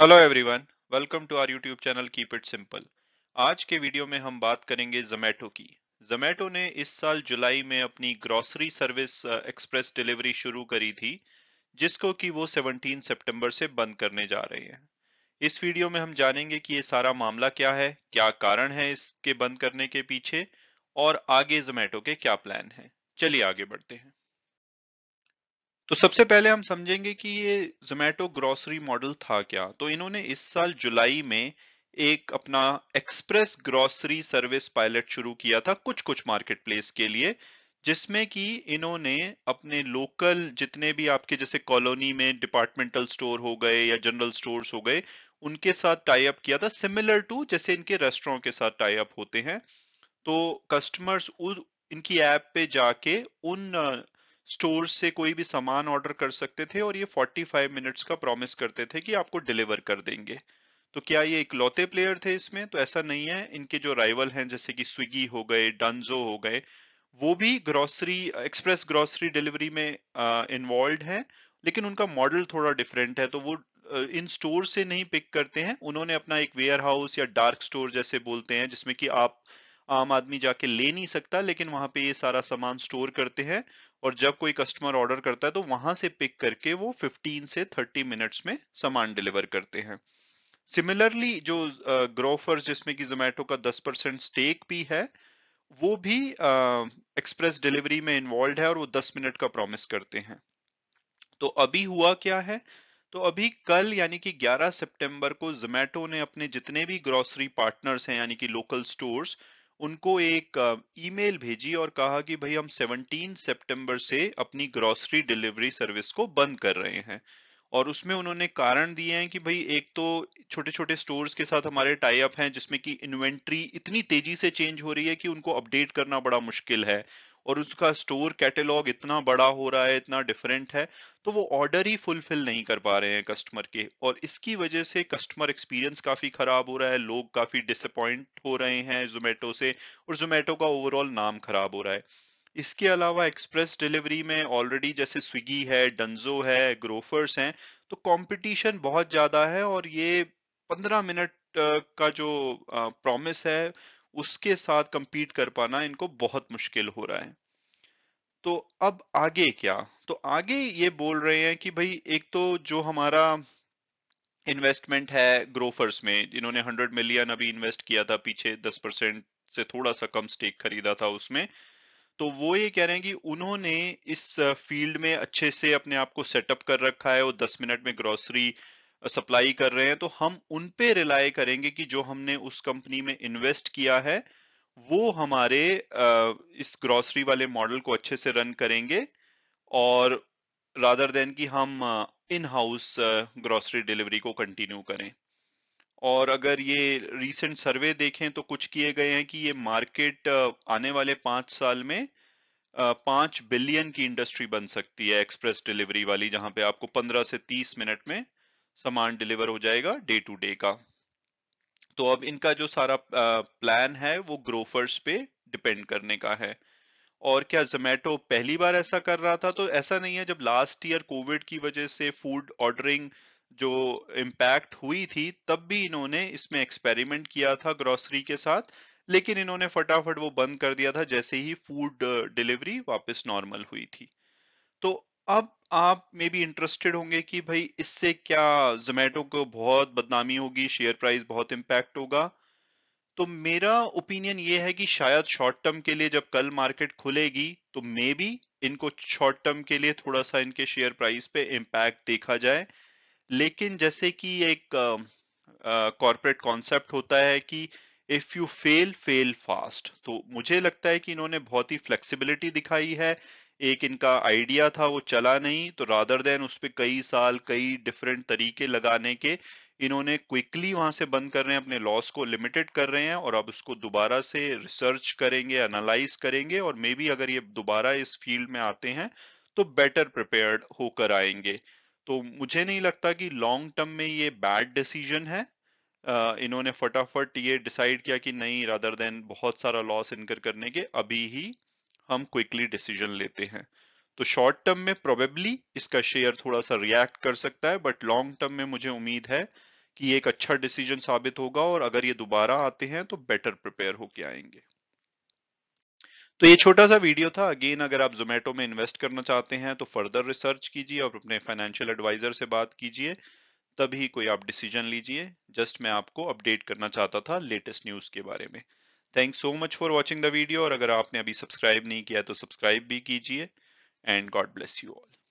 hello everyone welcome to our YouTube channel keep it simple आज के video में हम बात करेंगे जोमेटो की जोमेटो ने इस साल जुलाई में अपनी ग्रॉसरी सर्विस एक्सप्रेस डिलीवरी शुरू करी थी जिसको कि वो 17 सितंबर से बंद करने जा रहे हैं इस वीडियो में हम जानेंगे कि ये सारा मामला क्या है क्या कारण है इसके बंद करने के पीछे और आगे जोमेटो के क्या प्लान है चलिए आगे बढ़ते हैं तो सबसे पहले हम समझेंगे कि ये जोमेटो ग्रोसरी मॉडल था क्या तो इन्होंने इस साल जुलाई में एक अपना एक्सप्रेस ग्रोसरी सर्विस पायलट शुरू किया था कुछ कुछ मार्केट प्लेस के लिए जिसमें कि इन्होंने अपने लोकल जितने भी आपके जैसे कॉलोनी में डिपार्टमेंटल स्टोर हो गए या जनरल स्टोर हो गए उनके साथ टाई अप किया था सिमिलर टू जैसे इनके रेस्टोरों के साथ टाई अप होते हैं तो कस्टमर्स इनकी ऐप पे जाके उन स्टोर से कोई भी सामान ऑर्डर कर सकते थे और ये 45 मिनट्स का प्रॉमिस करते थे कि आपको डिलीवर कर देंगे तो क्या ये इकलौते प्लेयर थे इसमें तो ऐसा नहीं है इनके जो राइवल हैं जैसे कि स्विगी हो गए डनजो हो गए वो भी ग्रॉसरी एक्सप्रेस ग्रॉसरी डिलीवरी में इन्वॉल्व है लेकिन उनका मॉडल थोड़ा डिफरेंट है तो वो इन स्टोर से नहीं पिक करते हैं उन्होंने अपना एक वेयर हाउस या डार्क स्टोर जैसे बोलते हैं जिसमें कि आप आम आदमी जाके ले नहीं सकता लेकिन वहां पे ये सारा सामान स्टोर करते हैं और जब कोई कस्टमर ऑर्डर करता है तो वहां से पिक करके वो 15 से 30 मिनट्स में सामान डिलीवर करते हैं सिमिलरली जो ग्रोफर्स जिसमें कि जोमेटो का 10 परसेंट स्टेक भी है वो भी एक्सप्रेस डिलीवरी में इन्वॉल्व है और वो 10 मिनट का प्रोमिस करते हैं तो अभी हुआ क्या है तो अभी कल यानी कि 11 सितंबर को जोमेटो ने अपने जितने भी ग्रोसरी पार्टनर्स हैं यानी कि लोकल स्टोर्स उनको एक ईमेल भेजी और कहा कि भाई हम 17 सितंबर से अपनी ग्रोसरी डिलीवरी सर्विस को बंद कर रहे हैं और उसमें उन्होंने कारण दिए हैं कि भाई एक तो छोटे छोटे स्टोर्स के साथ हमारे टाई अप हैं जिसमें कि इन्वेंट्री इतनी तेजी से चेंज हो रही है कि उनको अपडेट करना बड़ा मुश्किल है और उसका स्टोर कैटेलॉग इतना बड़ा हो रहा है इतना डिफरेंट है तो वो ऑर्डर ही फुलफिल नहीं कर पा रहे हैं कस्टमर के और इसकी वजह से कस्टमर एक्सपीरियंस काफी खराब हो रहा है लोग काफी डिसअपॉइंट हो रहे हैं जोमेटो से और जोमेटो का ओवरऑल नाम खराब हो रहा है इसके अलावा एक्सप्रेस डिलीवरी में ऑलरेडी जैसे स्विगी है डंजो है ग्रोफर्स हैं तो कंपटीशन बहुत ज्यादा है और ये पंद्रह मिनट का जो प्रॉमिस है उसके साथ कंपीट कर पाना इनको बहुत मुश्किल हो रहा है तो अब आगे क्या तो आगे ये बोल रहे हैं कि भाई एक तो जो हमारा इन्वेस्टमेंट है ग्रोफर्स में इन्होंने 100 मिलियन अभी इन्वेस्ट किया था पीछे 10 परसेंट से थोड़ा सा कम स्टेक खरीदा था उसमें तो वो ये कह रहे हैं कि उन्होंने इस फील्ड में अच्छे से अपने आप को सेटअप कर रखा है वो 10 मिनट में ग्रोसरी सप्लाई कर रहे हैं तो हम उन पे रिलाई करेंगे कि जो हमने उस कंपनी में इन्वेस्ट किया है वो हमारे इस ग्रॉसरी वाले मॉडल को अच्छे से रन करेंगे और रादर देन कि हम इन हाउस ग्रॉसरी डिलीवरी को कंटिन्यू करें और अगर ये रीसेंट सर्वे देखें तो कुछ किए गए हैं कि ये मार्केट आने वाले पांच साल में पांच बिलियन की इंडस्ट्री बन सकती है एक्सप्रेस डिलीवरी वाली जहां पे आपको पंद्रह से तीस मिनट में सामान डिलीवर हो जाएगा डे टू डे का तो अब इनका जो सारा प्लान है वो ग्रोफर्स पे डिपेंड करने का है और क्या जोमेटो पहली बार ऐसा कर रहा था तो ऐसा नहीं है जब लास्ट ईयर कोविड की वजह से फूड ऑर्डरिंग जो इम्पैक्ट हुई थी तब भी इन्होंने इसमें एक्सपेरिमेंट किया था ग्रोसरी के साथ लेकिन इन्होंने फटाफट वो बंद कर दिया था जैसे ही फूड डिलीवरी वापस नॉर्मल हुई थी तो अब आप मे बी इंटरेस्टेड होंगे कि भाई इससे क्या जोमेटो को बहुत बदनामी होगी शेयर प्राइस बहुत इम्पैक्ट होगा तो मेरा ओपिनियन ये है कि शायद शॉर्ट टर्म के लिए जब कल मार्केट खुलेगी तो मे बी इनको शॉर्ट टर्म के लिए थोड़ा सा इनके शेयर प्राइस पे इम्पैक्ट देखा जाए लेकिन जैसे कि एक कॉरपोरेट कॉन्सेप्ट होता है कि if you fail fail fast तो मुझे लगता है कि इन्होंने बहुत ही फ्लेक्सिबिलिटी दिखाई है एक इनका आइडिया था वो चला नहीं तो रादर देन उस पर कई साल कई डिफरेंट तरीके लगाने के इन्होंने क्विकली वहां से बंद कर रहे हैं अपने लॉस को लिमिटेड कर रहे हैं और अब उसको दोबारा से रिसर्च करेंगे एनालाइज करेंगे और मे बी अगर ये दोबारा इस फील्ड में आते हैं तो बेटर प्रिपेयर्ड होकर आएंगे तो मुझे नहीं लगता कि लॉन्ग टर्म में ये बैड डिसीजन है इन्होंने फटाफट ये डिसाइड किया कि नहीं रादर देन बहुत सारा लॉस इनकर करने के अभी ही हम क्विकली डिसीजन लेते हैं तो शॉर्ट टर्म में प्रोबेबली इसका शेयर थोड़ा सा रिएक्ट कर सकता है बट लॉन्ग टर्म में मुझे उम्मीद है कि एक अच्छा डिसीजन साबित होगा और अगर ये दोबारा आते हैं तो बेटर प्रिपेयर होके आएंगे तो ये छोटा सा वीडियो था अगेन अगर आप जोमेटो में इन्वेस्ट करना चाहते हैं तो फर्दर रिसर्च कीजिए और अपने फाइनेंशियल एडवाइजर से बात कीजिए तभी कोई आप डिसीजन लीजिए जस्ट मैं आपको अपडेट करना चाहता था लेटेस्ट न्यूज के बारे में thanks so much for watching the video और अगर आपने अभी सब्सक्राइब नहीं किया तो सब्सक्राइब भी कीजिए and God bless you all